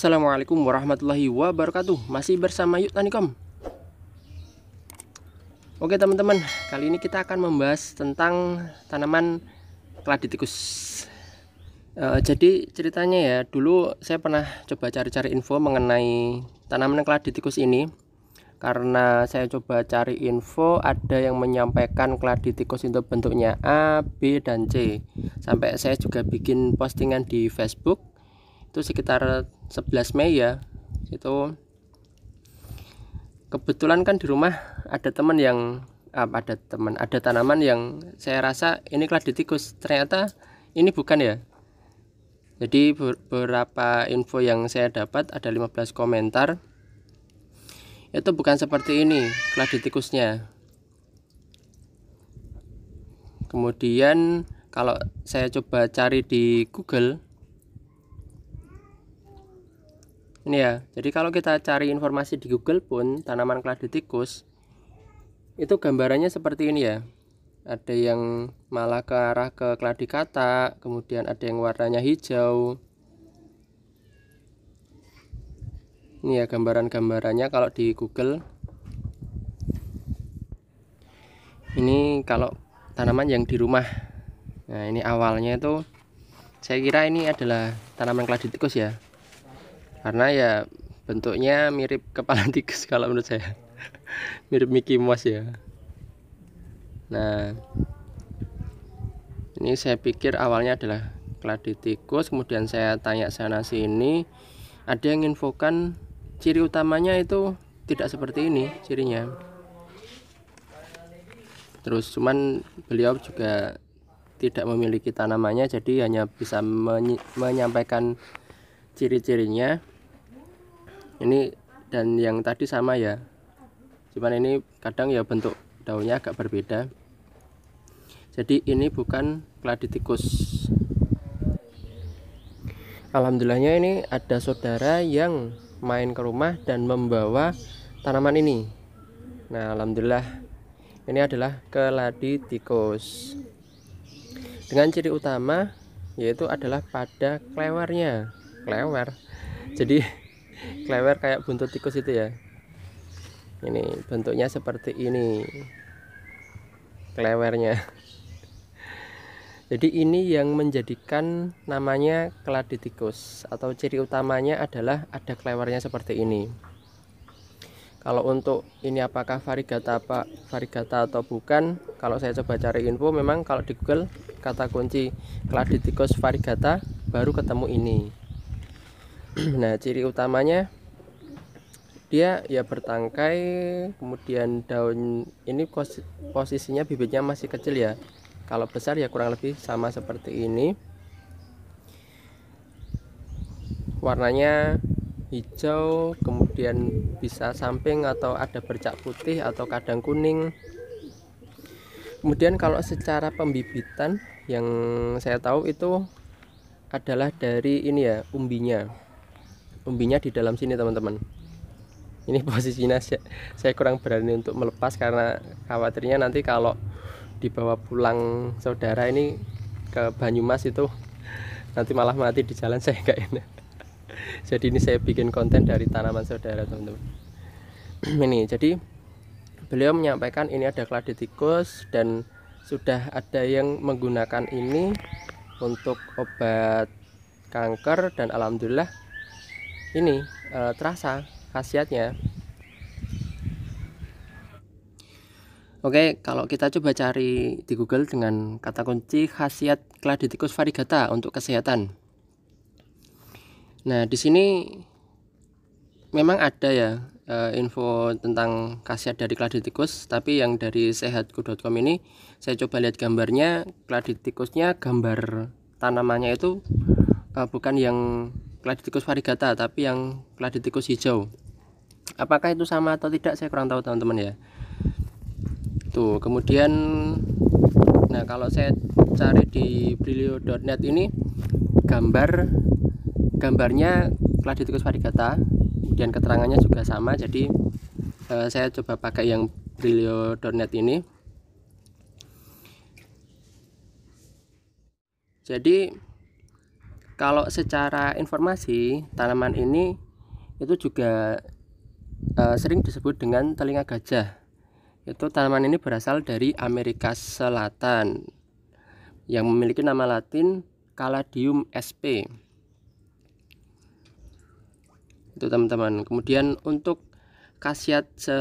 Assalamualaikum warahmatullahi wabarakatuh Masih bersama yuk Tanikom Oke teman-teman Kali ini kita akan membahas tentang Tanaman kladitikus e, Jadi ceritanya ya Dulu saya pernah coba cari-cari info Mengenai tanaman kladitikus ini karena saya coba cari info ada yang menyampaikan kladitikus itu bentuknya A, B, dan C sampai saya juga bikin postingan di Facebook itu sekitar 11 Mei ya itu kebetulan kan di rumah ada teman yang ah, ada teman ada tanaman yang saya rasa ini keladi tikus ternyata ini bukan ya jadi beberapa info yang saya dapat ada 15 komentar itu bukan seperti ini keladi tikusnya kemudian kalau saya coba cari di Google ini ya jadi kalau kita cari informasi di Google pun tanaman keladi tikus itu gambarannya seperti ini ya ada yang malah ke arah ke keladi kata kemudian ada yang warnanya hijau ini ya gambaran-gambarannya kalau di Google ini kalau tanaman yang di rumah nah ini awalnya itu saya kira ini adalah tanaman keladi tikus ya karena ya bentuknya mirip kepala tikus kalau menurut saya mirip Mickey Mouse ya nah ini saya pikir awalnya adalah keladi tikus kemudian saya tanya sana sini ada yang infokan ciri utamanya itu tidak seperti ini cirinya terus cuman beliau juga tidak memiliki tanamannya jadi hanya bisa menyampaikan ciri-cirinya ini dan yang tadi sama ya cuman ini kadang ya bentuk daunnya agak berbeda jadi ini bukan keladi tikus. Alhamdulillahnya ini ada saudara yang main ke rumah dan membawa tanaman ini Nah Alhamdulillah ini adalah keladi tikus dengan ciri utama yaitu adalah pada klewernya klewer jadi klewer kayak buntut tikus itu ya ini bentuknya seperti ini klewernya jadi ini yang menjadikan namanya keladi tikus atau ciri utamanya adalah ada klewernya seperti ini kalau untuk ini apakah varigata apa varigata atau bukan kalau saya coba cari info memang kalau di google kata kunci keladi tikus varigata baru ketemu ini nah ciri utamanya dia ya bertangkai kemudian daun ini posisinya bibitnya masih kecil ya kalau besar ya kurang lebih sama seperti ini warnanya hijau kemudian bisa samping atau ada bercak putih atau kadang kuning kemudian kalau secara pembibitan yang saya tahu itu adalah dari ini ya umbinya umbinya di dalam sini teman-teman ini posisinya saya, saya kurang berani untuk melepas karena khawatirnya nanti kalau dibawa pulang saudara ini ke Banyumas itu nanti malah mati di jalan saya kayaknya. enak jadi ini saya bikin konten dari tanaman saudara teman-teman ini jadi beliau menyampaikan ini ada kladitikus dan sudah ada yang menggunakan ini untuk obat kanker dan alhamdulillah ini uh, terasa khasiatnya. Oke, kalau kita coba cari di Google dengan kata kunci khasiat Claditicus variegata untuk kesehatan. Nah, di sini memang ada ya uh, info tentang khasiat dari Claditicus, tapi yang dari sehatku.com ini saya coba lihat gambarnya, Claditicusnya gambar tanamannya itu uh, bukan yang tikus varigata tapi yang tikus hijau apakah itu sama atau tidak saya kurang tahu teman-teman ya tuh kemudian nah kalau saya cari di brilio.net ini gambar gambarnya tikus varigata dan keterangannya juga sama jadi eh, saya coba pakai yang brilio.net ini jadi kalau secara informasi tanaman ini itu juga e, sering disebut dengan telinga gajah itu tanaman ini berasal dari Amerika Selatan yang memiliki nama latin Caladium sp itu teman-teman kemudian untuk khasiat se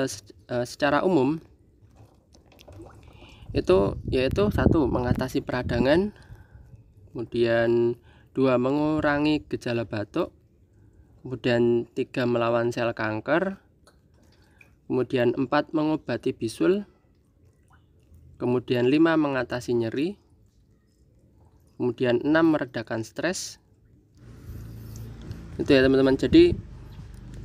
eh, secara umum itu yaitu satu mengatasi peradangan kemudian dua mengurangi gejala batuk kemudian tiga melawan sel kanker kemudian empat mengobati bisul kemudian lima mengatasi nyeri kemudian enam meredakan stres itu ya teman-teman jadi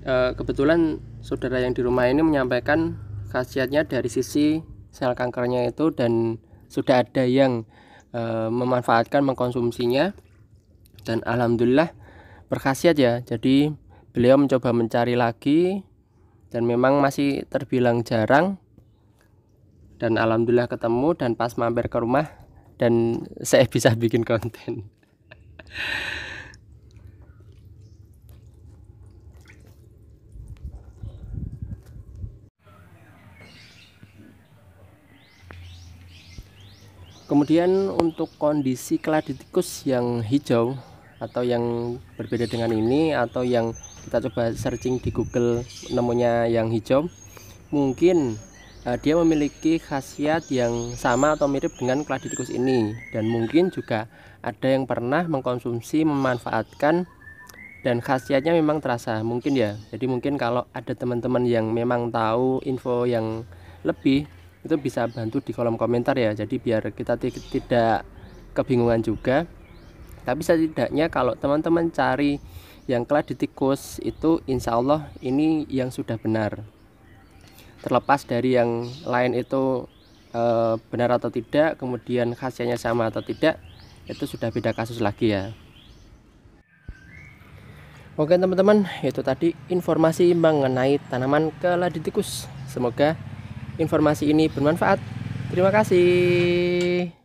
eh, kebetulan saudara yang di rumah ini menyampaikan khasiatnya dari sisi sel kankernya itu dan sudah ada yang eh, memanfaatkan mengkonsumsinya dan alhamdulillah berkhasiat ya jadi beliau mencoba mencari lagi dan memang masih terbilang jarang dan alhamdulillah ketemu dan pas mampir ke rumah dan saya bisa bikin konten Kemudian untuk kondisi kladitikus yang hijau atau yang berbeda dengan ini atau yang kita coba searching di Google nemunya yang hijau mungkin uh, dia memiliki khasiat yang sama atau mirip dengan kladitikus ini dan mungkin juga ada yang pernah mengkonsumsi memanfaatkan dan khasiatnya memang terasa mungkin ya jadi mungkin kalau ada teman-teman yang memang tahu info yang lebih itu bisa bantu di kolom komentar ya jadi biar kita tidak kebingungan juga tapi setidaknya kalau teman-teman cari yang kelak di tikus itu insya Allah ini yang sudah benar terlepas dari yang lain itu e, benar atau tidak kemudian khasiatnya sama atau tidak itu sudah beda kasus lagi ya Oke teman-teman itu tadi informasi mengenai tanaman keladi tikus semoga informasi ini bermanfaat terima kasih